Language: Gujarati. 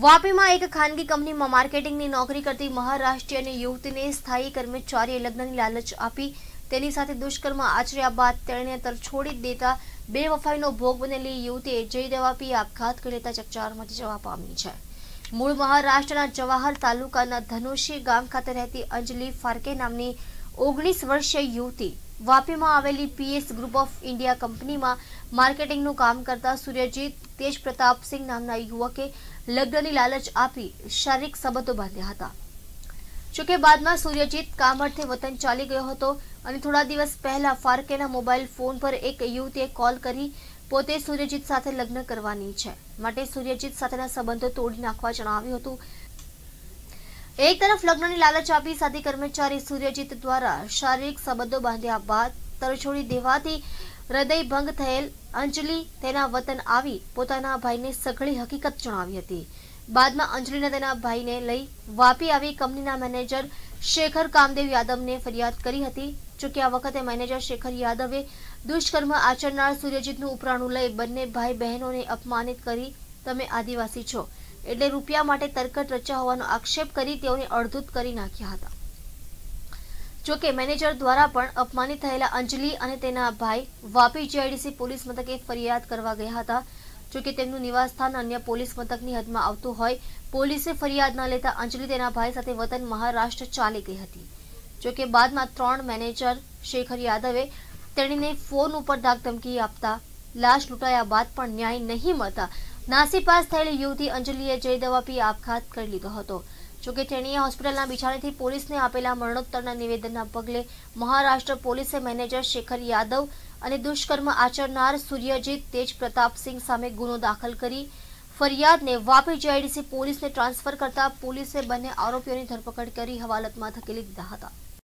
વાપીમાં એક ખાનગી કંપનીમાં માર્કેટિંગની નોકરી કરતી મહારાષ્ટ્રીયની યુવતીને સ્થાયી કર્મચારીએ લગ્નની લાલચ આપી તેની સાથે દુષ્કર્મ આચર્યા બાદ તેણે તર છોડી દેતા બે વફાઈનો ભોગ બનેલી યુવતીએ જઈ દેવા પી આપઘાત કરી લેતા ચકચારમાંથી જવા પામી છે મૂળ મહારાષ્ટ્રના જવાહર તાલુકાના ધનુષી ગામ ખાતે રહેતી અંજલિ ફારકે નામની ઓગણીસ વર્ષીય યુવતી વાપીમાં આવેલી પીએસ ગ્રુપ ઓફ ઇન્ડિયા કંપનીમાં માર્કેટિંગનું કામ કરતા સૂર્યજીત તેજ પ્રતાપસિંહ નામના યુવકે લગ્નની લાલચ આપી શારીરિક સંબંધો બાંધ્યા હતા જોકે બાદમાં સૂર્યજીત કામ અર્થે વતન ચાલી ગયો હતો અને થોડા દિવસ પહેલા ફારકેના મોબાઈલ ફોન પર એક યુવતીએ કોલ કરી પોતે સૂર્યજીત સાથે લગ્ન કરવાની છે માટે સૂર્યજીત સાથેના સંબંધો તોડી નાખવા જણાવ્યું હતું એક તરફ લગ્નની લાલચ આપી સાથી કર્મચારી સૂર્યજીત દ્વારા શારીરિક સંબંધો બાંધ્યા બાદ તરછોડી દેવાથી હૃદય ભંગ થયેલ અંજલિ તેના વતન આવી પોતાના ભાઈને સઘળી હકીકત જણાવી હતી બાદમાં અંજલિના તેના ભાઈને લઈ વાપી આવી કંપનીના મેનેજર શેખર કામદેવ યાદવને ફરિયાદ કરી હતી જોકે આ વખતે મેનેજર શેખર યાદવે દુષ્કર્મ આચરનાર સૂર્યજીતનું ઉપરાણું લઈ બંને ભાઈ બહેનોને અપમાનિત કરી તમે આદિવાસી છો એટલે રૂપિયા માટે તરકટ રચ્યા હોવાનો આક્ષેપ કરી તેઓને અડધૂત કરી નાખ્યા હતા જોકે મેનેજર દ્વારા પણ અપમાનિત થયેલા અંજલિ અને તેના ભાઈ વાપી જીઆઈડીસી પોલીસ મથકે ફરિયાદ કરવા ગયા હતા જોકે તેમનું નિવાસસ્થાન અન્ય પોલીસ મથકની હદમાં આવતું હોય પોલીસે ફરિયાદ ન લેતા અંજલિ તેના ભાઈ સાથે વતન મહારાષ્ટ્ર ચાલી ગઈ હતી જોકે બાદમાં ત્રણ મેનેજર શેખર યાદવે તેણીને ફોન ઉપર ધમકી આપતા લાશ લૂંટાયા બાદ પણ ન્યાય નહીં મળતા નાસીપાસ થયેલી યુવતી અંજલિએ જય દવા પી આપઘાત કરી લીધો હતો જોકે તેણીએ હોસ્પિટલના બિછાણીથી પોલીસને આપેલા મરણોત્તરના નિવેદનના પગલે મહારાષ્ટ્ર પોલીસે મેનેજર શેખર યાદવ અને દુષ્કર્મ આચરનાર સૂર્યજીત તેજ પ્રતાપસિંહ સામે ગુનો દાખલ કરી ફરિયાદને વાપી જેઆઈડીસી પોલીસને ટ્રાન્સફર કરતા પોલીસે બંને આરોપીઓની ધરપકડ કરી હવાલતમાં ધકેલી દીધા હતા